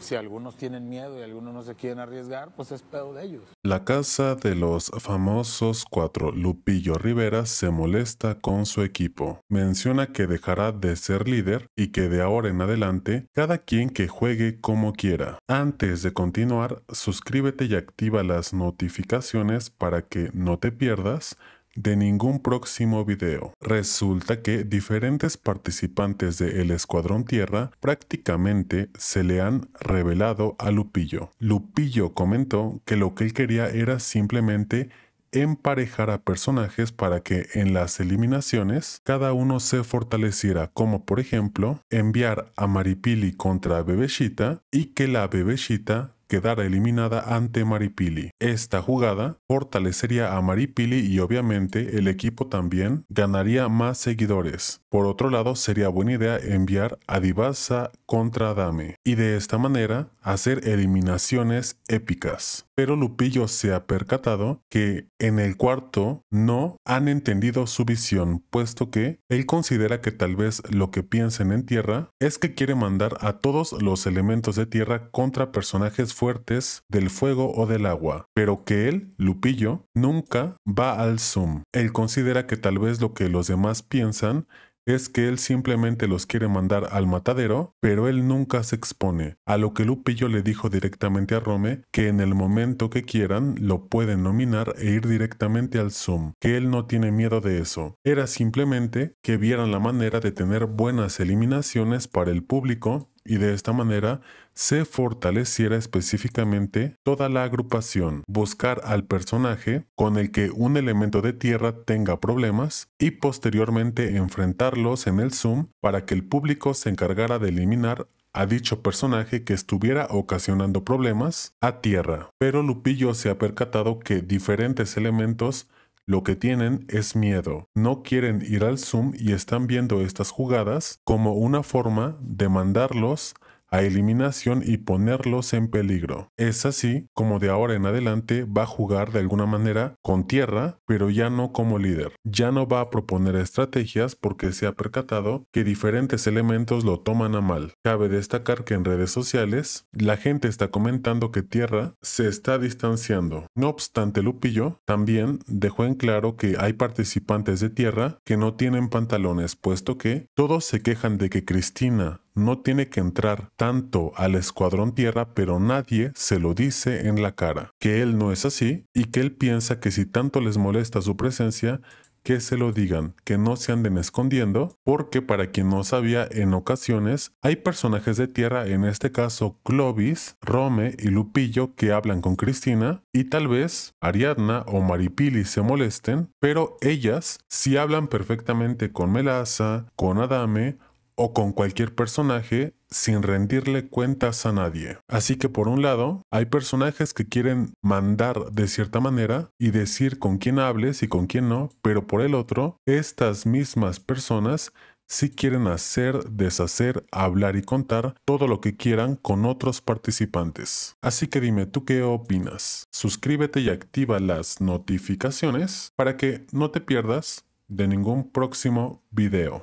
si algunos tienen miedo y algunos no se quieren arriesgar, pues es pedo de ellos. La casa de los famosos cuatro Lupillo Rivera se molesta con su equipo. Menciona que dejará de ser líder y que de ahora en adelante cada quien que juegue como quiera. Antes de continuar, suscríbete y activa las notificaciones para que no te pierdas de ningún próximo video. Resulta que diferentes participantes de El Escuadrón Tierra prácticamente se le han revelado a Lupillo. Lupillo comentó que lo que él quería era simplemente emparejar a personajes para que en las eliminaciones cada uno se fortaleciera, como por ejemplo enviar a Maripili contra Bebeshita y que la Bebeshita quedara eliminada ante Maripili. Esta jugada fortalecería a Maripili y obviamente el equipo también ganaría más seguidores. Por otro lado, sería buena idea enviar a Divasa contra Dame y de esta manera hacer eliminaciones épicas. Pero Lupillo se ha percatado que en el cuarto no han entendido su visión, puesto que él considera que tal vez lo que piensen en tierra es que quiere mandar a todos los elementos de tierra contra personajes fuertes del fuego o del agua, pero que él, Lupillo, nunca va al Zoom. Él considera que tal vez lo que los demás piensan es que él simplemente los quiere mandar al matadero, pero él nunca se expone, a lo que Lupillo le dijo directamente a Rome que en el momento que quieran lo pueden nominar e ir directamente al Zoom, que él no tiene miedo de eso. Era simplemente que vieran la manera de tener buenas eliminaciones para el público y de esta manera se fortaleciera específicamente toda la agrupación, buscar al personaje con el que un elemento de tierra tenga problemas y posteriormente enfrentarlos en el Zoom para que el público se encargara de eliminar a dicho personaje que estuviera ocasionando problemas a tierra. Pero Lupillo se ha percatado que diferentes elementos lo que tienen es miedo. No quieren ir al Zoom y están viendo estas jugadas como una forma de mandarlos a eliminación y ponerlos en peligro. Es así como de ahora en adelante va a jugar de alguna manera con tierra, pero ya no como líder. Ya no va a proponer estrategias porque se ha percatado que diferentes elementos lo toman a mal. Cabe destacar que en redes sociales la gente está comentando que Tierra se está distanciando. No obstante, Lupillo también dejó en claro que hay participantes de Tierra que no tienen pantalones, puesto que todos se quejan de que Cristina, no tiene que entrar tanto al escuadrón tierra, pero nadie se lo dice en la cara, que él no es así y que él piensa que si tanto les molesta su presencia, que se lo digan, que no se anden escondiendo, porque para quien no sabía, en ocasiones hay personajes de tierra, en este caso Clovis, Rome y Lupillo, que hablan con Cristina y tal vez Ariadna o Maripili se molesten, pero ellas sí hablan perfectamente con Melaza, con Adame, o con cualquier personaje sin rendirle cuentas a nadie. Así que por un lado, hay personajes que quieren mandar de cierta manera y decir con quién hables y con quién no, pero por el otro, estas mismas personas sí quieren hacer, deshacer, hablar y contar todo lo que quieran con otros participantes. Así que dime tú qué opinas. Suscríbete y activa las notificaciones para que no te pierdas de ningún próximo video.